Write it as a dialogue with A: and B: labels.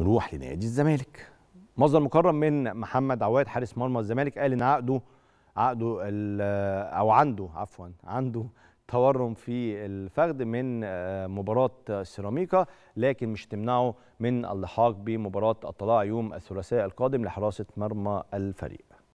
A: نروح لنادي الزمالك مصدر مكرم من محمد عواد حارس مرمى الزمالك قال ان عقده عقده او عنده عفوا عنده تورم في الفخذ من آه، مباراة سيراميكا لكن مش تمنعه من اللحاق بمباراة الطلاع يوم الثلاثاء القادم لحراسة مرمى الفريق